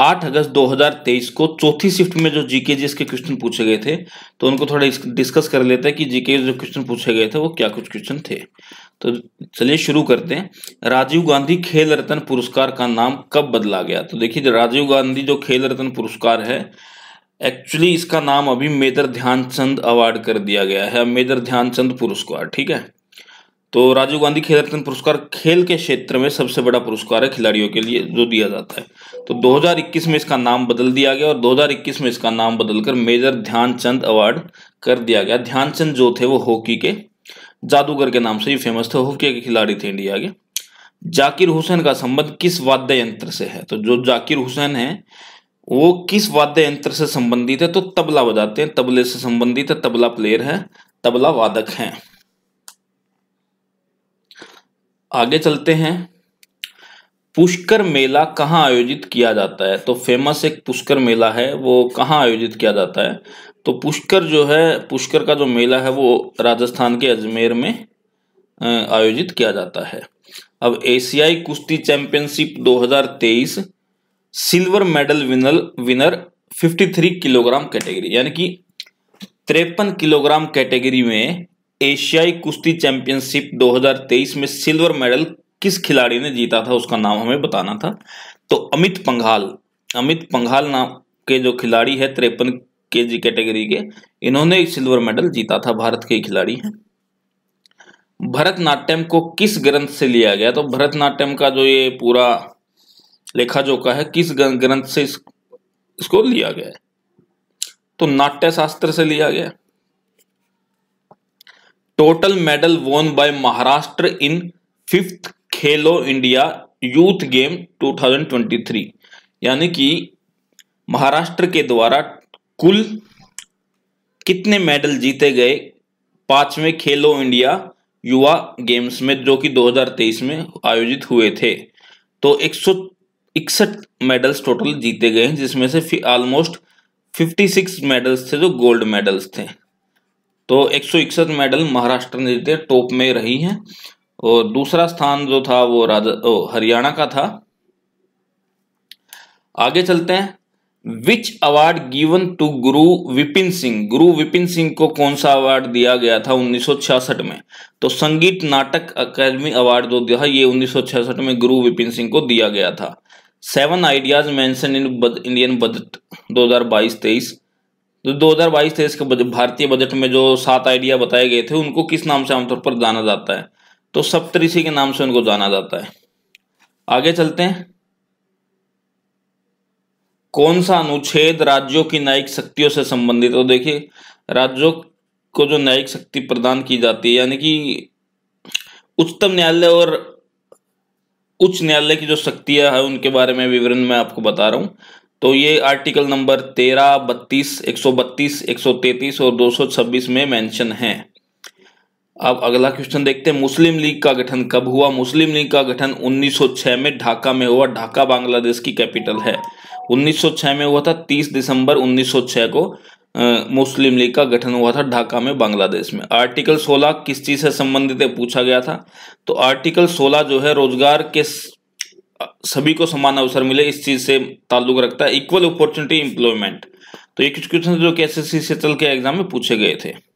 8 अगस्त 2023 को चौथी शिफ्ट में जो जीके जी के क्वेश्चन पूछे गए थे तो उनको थोड़ा डिस्कस कर लेते हैं कि जीके जो क्वेश्चन पूछे गए थे वो क्या कुछ क्वेश्चन थे तो चलिए शुरू करते हैं राजीव गांधी खेल रत्न पुरस्कार का नाम कब बदला गया तो देखिए राजीव गांधी जो खेल रत्न पुरस्कार है एक्चुअली इसका नाम अभी मेजर ध्यानचंद अवार्ड कर दिया गया है मेजर ध्यानचंद पुरस्कार ठीक है तो राजीव गांधी खेल रत्न पुरस्कार खेल के क्षेत्र में सबसे बड़ा पुरस्कार है खिलाड़ियों के लिए जो दिया जाता है तो 2021 में इसका नाम बदल दिया गया और 2021 में इसका नाम बदलकर मेजर ध्यानचंद अवार्ड कर दिया गया ध्यानचंद जो थे वो हॉकी के जादूगर के नाम से ही फेमस थे हॉकी के खिलाड़ी थे इंडिया के जाकिर हुसैन का संबंध किस वाद्य यंत्र से है तो जो जाकिर हुसैन है वो किस वाद्य यंत्र से संबंधित है तो तबला बजाते हैं तबले से संबंधित है तबला प्लेयर है तबला वादक हैं आगे चलते हैं पुष्कर मेला कहाँ आयोजित किया जाता है तो फेमस एक पुष्कर मेला है वो कहाँ आयोजित किया जाता है तो पुष्कर जो है पुष्कर का जो मेला है वो राजस्थान के अजमेर में आयोजित किया जाता है अब एशियाई कुश्ती championship 2023 silver medal winner winner 53 kilogram category यानी कि तिरपन किलोग्राम कैटेगरी में एशियाई कुश्ती चैंपियनशिप 2023 में सिल्वर मेडल किस खिलाड़ी ने जीता था उसका नाम हमें बताना था तो अमित पंघाल अमित पंघाल नाम के जो खिलाड़ी है त्रेपन के जी कैटेगरी के इन्होंने सिल्वर मेडल जीता था भारत के खिलाड़ी हैं भरतनाट्यम को किस ग्रंथ से लिया गया तो भरतनाट्यम का जो ये पूरा लेखा जोखा है किस ग्रंथ से इस, इसको लिया गया है तो नाट्य शास्त्र से लिया गया total medal won by Maharashtra in fifth Khelo India youth game 2023 यानी कि महाराष्ट्र के द्वारा कुल कितने मेडल जीते गए पांचवें खेलो इंडिया युवा गेम्स में जो कि 2023 में आयोजित हुए थे तो एक सौ इकसठ मेडल्स टोटल जीते गए जिसमें से ऑलमोस्ट 56 मेडल्स थे जो गोल्ड मेडल्स थे तो एक मेडल महाराष्ट्र ने जीते टॉप में रही हैं और दूसरा स्थान जो था वो राजा हरियाणा का था आगे चलते हैं विच अवार्ड गिवन टू गुरु विपिन सिंह गुरु विपिन सिंह को कौन सा अवार्ड दिया गया था 1966 में तो संगीत नाटक अकेडमी अवार्ड जो दिया ये 1966 में गुरु विपिन सिंह को दिया गया था seven ideas mention in Indian budget 2022-23 दो हजार बाईस तेईस के भारतीय बजट में जो सात आइडिया बताए गए थे उनको किस नाम से आमतौर पर जाना जाता है तो सप्तऋषि के नाम से उनको जाना जाता है आगे चलते हैं कौन सा अनुच्छेद राज्यों की न्यायिक शक्तियों से संबंधित तो देखिए राज्यों को जो न्यायिक शक्ति प्रदान की जाती है यानी कि उच्चतम न्यायालय और उच्च न्यायालय की जो शक्तियां है उनके बारे में विवरण में आपको बता रहा हूँ तो ये आर्टिकल नंबर तेरह बत्तीस एक सौ बत्तीस एक सौ तैतीस और दो सौ छब्बीस में मेंशन है अब अगला क्वेश्चन देखते हैं मुस्लिम लीग का गठन कब हुआ मुस्लिम लीग का गठन 1906 में ढाका में हुआ ढाका बांग्लादेश की कैपिटल है 1906 में हुआ था 30 दिसंबर 1906 को आ, मुस्लिम लीग का गठन हुआ था ढाका में बांग्लादेश में आर्टिकल 16 किस चीज़ से संबंधित है पूछा गया था तो आर्टिकल 16 जो है रोजगार के सभी को समान अवसर मिले इस चीज से ताल्लुक रखता है इक्वल अपॉर्चुनिटी इंप्लॉयमेंट तो ये कुछ क्वेश्चन जो के एस से चल के एग्जाम में पूछे गए थे